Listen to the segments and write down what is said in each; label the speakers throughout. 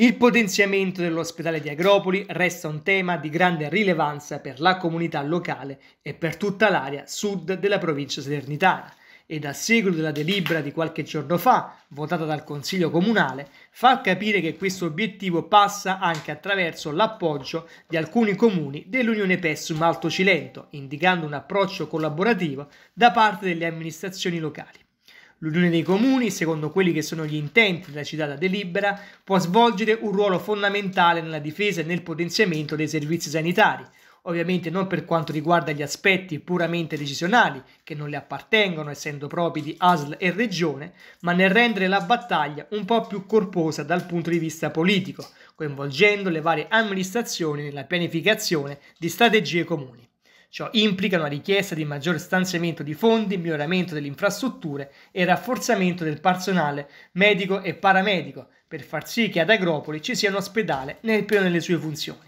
Speaker 1: Il potenziamento dell'ospedale di Agropoli resta un tema di grande rilevanza per la comunità locale e per tutta l'area sud della provincia salernitana ed a seguito della delibera di qualche giorno fa, votata dal Consiglio Comunale, fa capire che questo obiettivo passa anche attraverso l'appoggio di alcuni comuni dell'Unione Pessum Alto Cilento, indicando un approccio collaborativo da parte delle amministrazioni locali. L'Unione dei Comuni, secondo quelli che sono gli intenti della citata delibera, può svolgere un ruolo fondamentale nella difesa e nel potenziamento dei servizi sanitari, ovviamente non per quanto riguarda gli aspetti puramente decisionali, che non le appartengono essendo propri di ASL e Regione, ma nel rendere la battaglia un po' più corposa dal punto di vista politico, coinvolgendo le varie amministrazioni nella pianificazione di strategie comuni. Ciò implica una richiesta di maggiore stanziamento di fondi, miglioramento delle infrastrutture e rafforzamento del personale medico e paramedico per far sì che ad Agropoli ci sia un ospedale nel pieno delle sue funzioni.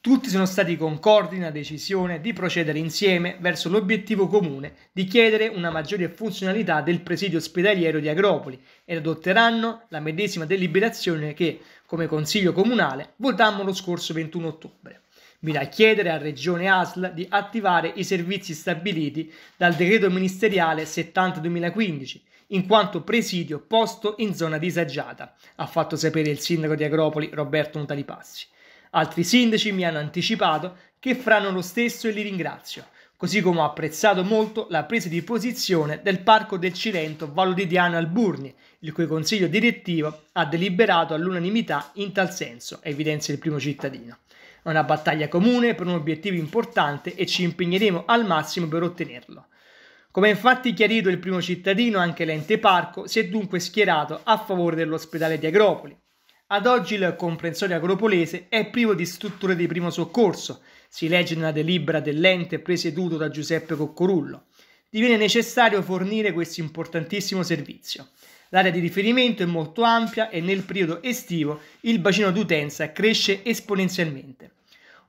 Speaker 1: Tutti sono stati concordi nella decisione di procedere insieme verso l'obiettivo comune di chiedere una maggiore funzionalità del presidio ospedaliero di Agropoli ed adotteranno la medesima deliberazione che, come Consiglio Comunale, votammo lo scorso 21 ottobre. Vide a chiedere a Regione ASL di attivare i servizi stabiliti dal decreto ministeriale 70-2015, in quanto presidio posto in zona disagiata, ha fatto sapere il sindaco di Agropoli Roberto Montalipassi. Altri sindaci mi hanno anticipato che faranno lo stesso e li ringrazio, così come ho apprezzato molto la presa di posizione del Parco del Cilento Valodidiano Alburni, il cui consiglio direttivo ha deliberato all'unanimità in tal senso, evidenzia il primo cittadino. È una battaglia comune per un obiettivo importante e ci impegneremo al massimo per ottenerlo. Come infatti chiarito il primo cittadino, anche l'ente parco si è dunque schierato a favore dell'ospedale di Agropoli. Ad oggi il comprensorio agropolese è privo di strutture di primo soccorso, si legge nella delibera dell'ente presieduto da Giuseppe Coccorullo. Diviene necessario fornire questo importantissimo servizio. L'area di riferimento è molto ampia e nel periodo estivo il bacino d'utenza cresce esponenzialmente.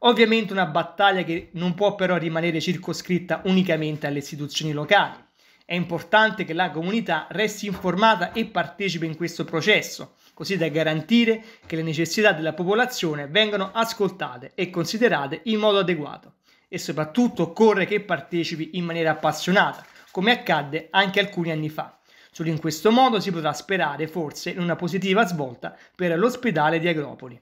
Speaker 1: Ovviamente una battaglia che non può però rimanere circoscritta unicamente alle istituzioni locali. È importante che la comunità resti informata e partecipe in questo processo, così da garantire che le necessità della popolazione vengano ascoltate e considerate in modo adeguato. E soprattutto occorre che partecipi in maniera appassionata, come accadde anche alcuni anni fa. Solo in questo modo si potrà sperare forse in una positiva svolta per l'ospedale di Agropoli.